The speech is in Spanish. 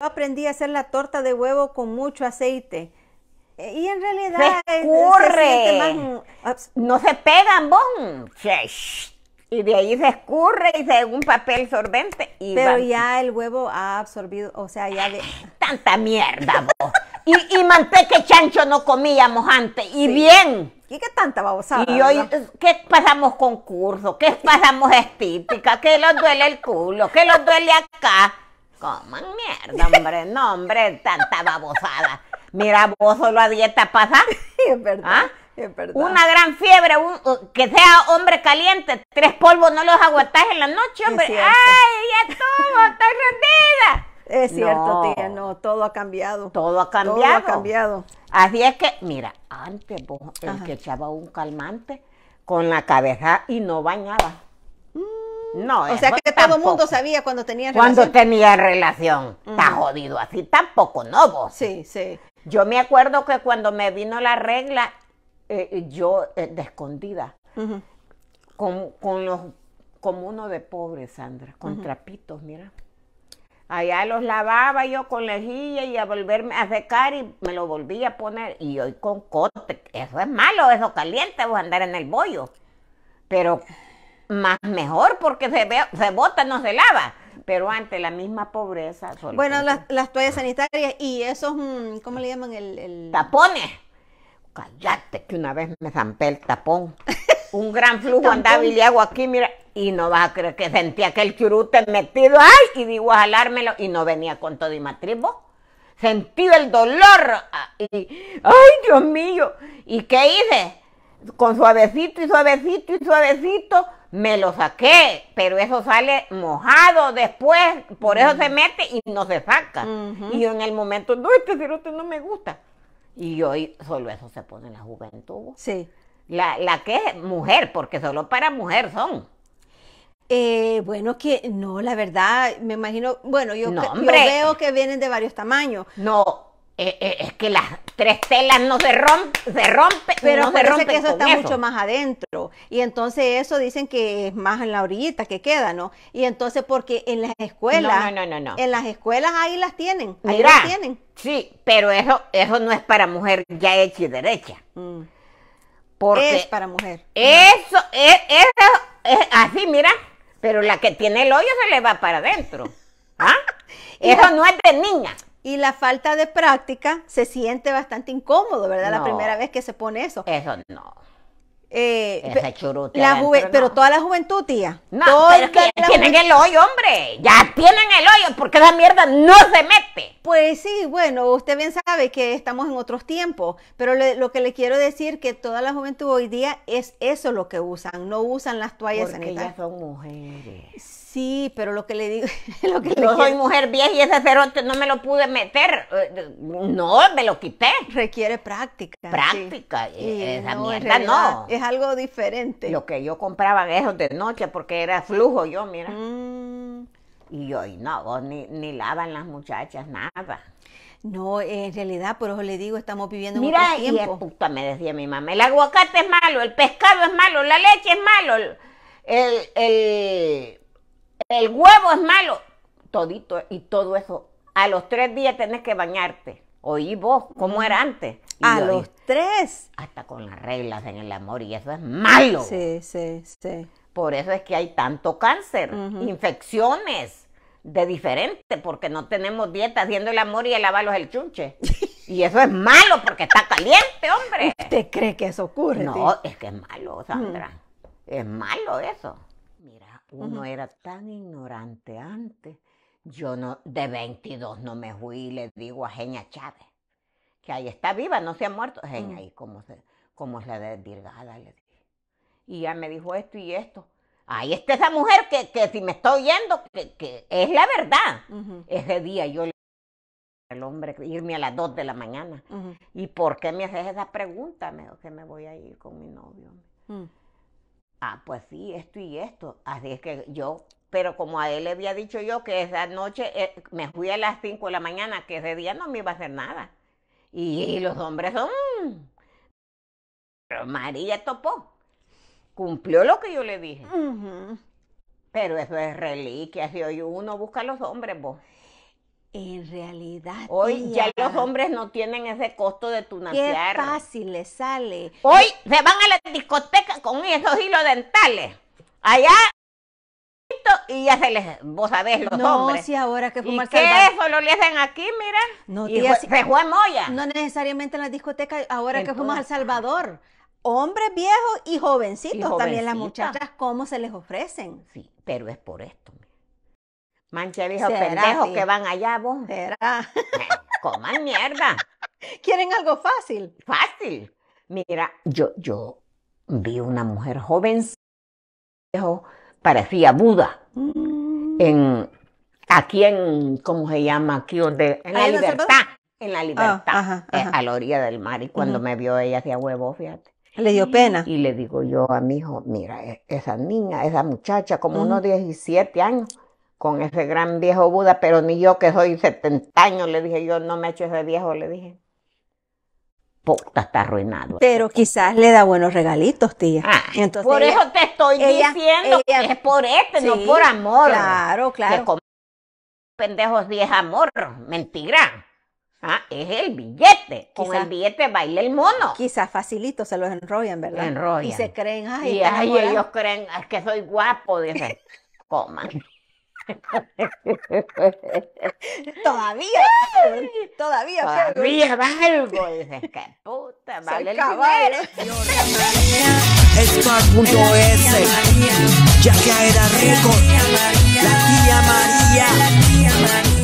Yo aprendí a hacer la torta de huevo con mucho aceite. E, y en realidad este, escurre. Se No se pegan, bon. Y de ahí se escurre y se un papel sorbente. Y Pero ya el huevo ha absorbido, o sea, ya de... Tanta mierda, vos. y, manté manteca chancho no comíamos antes. Y bien. ¿Y qué tanta babosa. Y hoy, ¿qué pasamos curso? ¿Qué pasamos estítica? ¿Qué nos duele el culo? ¿Qué nos duele acá? Coman mierda, hombre, no, hombre, tanta babosada. Mira, vos solo a dieta pasa. es verdad. ¿Ah? Es verdad. Una gran fiebre, uh, que sea hombre caliente, tres polvos no los aguantás en la noche, hombre. ¡Ay, ya todo, ¡Estoy rendida! Es cierto, tía, no, todo ha cambiado. Todo ha cambiado. Todo ha cambiado. Así es que, mira, antes vos, el que echaba un calmante con la cabeza y no bañaba. No, o eh, sea que todo el mundo sabía cuando tenía relación. Cuando tenía relación. Está jodido así, tampoco, no vos. Sí, sí. Yo me acuerdo que cuando me vino la regla, eh, eh, yo de escondida, con, los, como uno de pobre, Sandra, con trapitos, mira. Allá los lavaba yo con lejilla y a volverme a secar y me lo volvía a poner. Y hoy con cote, eso es malo, eso caliente, a andar en el bollo. Pero más mejor porque se, se bota, no se lava. Pero ante la misma pobreza. bueno, las, toallas sanitarias y esos, mm, ¿cómo le llaman? El, Tapones. Cállate que una vez me zampé el tapón. Un gran flujo andaba y le hago aquí, mira, y no vas a creer que sentía aquel churute metido, ay, y digo a y no venía con todo y matribo sentí el dolor ah, y, ay Dios mío, ¿y qué hice? con suavecito y suavecito y suavecito, me lo saqué, pero eso sale mojado después, por eso se mm. mete y no se saca. Y yo en el momento, no, este cerote no me gusta. Y hoy solo eso se pone en la juventud. Sí. La, que es mujer, porque solo para mujer son. Eh, bueno, que no, la verdad, me imagino, bueno, yo, yo veo que vienen de varios tamaños. No, eh, eh, es que las tres telas no se rompen, se rompe, pero no se que eso está mucho más adentro. Y entonces eso dicen que es más en la orillita que queda, ¿no? Y entonces porque en las escuelas, no, no, no, en las escuelas ahí las tienen, ahí las tienen. Sí, pero eso, eso no es para mujer ya hecha y derecha. Mm. Porque es para mujer. Eso, es, eso, es así, mira, pero la que tiene el hoyo se le va para adentro. ¿Ah? eso no es de niña. Y la falta de práctica se siente bastante incómodo, ¿verdad? la primera vez que se pone eso. Eso no. Eh, Esa la Pero toda la juventud, tía. No, tienen el hoyo, hombre. Ya tienen el hoyo, porque esa mierda no se mete. Pues sí, bueno, usted bien sabe que estamos en otros tiempos, pero lo que le quiero decir que toda la juventud hoy día es eso lo que usan, no usan las toallas porque sanitarias. son mujeres. Sí, pero lo que le digo, lo que yo soy mujer vieja y ese cerote no me lo pude meter, eh, no, me lo quité. Requiere práctica. Práctica, esa no, mierda no algo diferente. Lo que yo compraba eso de noche porque era flujo yo, mira. Mm. Y hoy no, ni, lavan las muchachas nada. No, en realidad, por eso le digo, estamos viviendo Mira, y tiempo. Mira, me decía mi mamá, el aguacate es malo, el pescado es malo, la leche es malo, el, el, el huevo es malo, todito y todo eso. A los tres días tenés que bañarte. Oí vos, como era antes? a los tres. Hasta con las reglas en el amor y eso es malo. Sí, sí, sí. Por eso es que hay tanto cáncer, infecciones de diferente, porque no tenemos dieta haciendo el amor y el es el chunche. Y eso es malo porque está caliente, hombre. ¿Usted cree que eso ocurre? No, es que es malo, Sandra. Mm. Es malo eso. Mira, uno era tan ignorante antes. Yo no, de 22 no me fui, le digo a Genia Chávez que ahí está viva, no se ha muerto. Mm. ahí como, se, como es la le dije. Y ya me dijo esto y esto. Ahí está esa mujer que, si me estoy oyendo, que, es la verdad. Ese día yo le dije al hombre irme a las 2 de la mañana. ¿Y por qué me haces esa pregunta? Me que me voy a ir con mi novio. Mm. Ah, pues sí, esto y esto. Así es que yo pero como a él le había dicho yo que esa noche eh, me fui a las 5 de la mañana, que ese día no me iba a hacer nada. Y los hombres son... Mm, María topó. Cumplió lo que yo le dije. Pero eso es reliquia. Si hoy uno busca a los hombres, vos. En realidad. Hoy ya los hombres no tienen ese costo de tunatear. Qué fácil le sale. Hoy se van a la discoteca con esos hilos dentales. Allá y ya se les, vos sabés, los no, hombres. No, si ahora que fumar Salvador. qué lo le hacen aquí, mira? No, No necesariamente en la discoteca ahora que fuimos al Salvador. Hombres viejos y jovencitos, también las muchachas, ¿cómo se les ofrecen? Sí, pero es por esto. mancha Manche viejos pendejos que van allá, vos. Eh, coman mierda. ¿Quieren algo fácil? Fácil. Mira, yo, yo vi una mujer joven, parecía Buda en, aquí en, ¿cómo se llama? Aquí donde, en la libertad, en la libertad, ah, eh, a la orilla del mar. Y cuando me vio ella hacía huevo, fíjate. Le dio pena. Y le digo yo a mi hijo, mira, e, esa niña, esa muchacha, como unos 17 años, con ese gran viejo Buda, pero ni yo que soy 70 años, le dije yo, no me echo ese viejo, le dije puta, está arruinado. Pero quizás le da buenos regalitos, tía. Ah, por eso te estoy diciendo es por este, no por amor. Claro, claro. Que pendejos 10 amor, mentira. Ah, es el billete. con el billete baila el mono. Quizás facilito se los enrollan, ¿verdad? Enrollan. Y se creen, ay, ellos creen que soy guapo, dicen, coman. todavía, todavía, todavía valgo. Dices que puta, vale el ya que era rico, la tía María.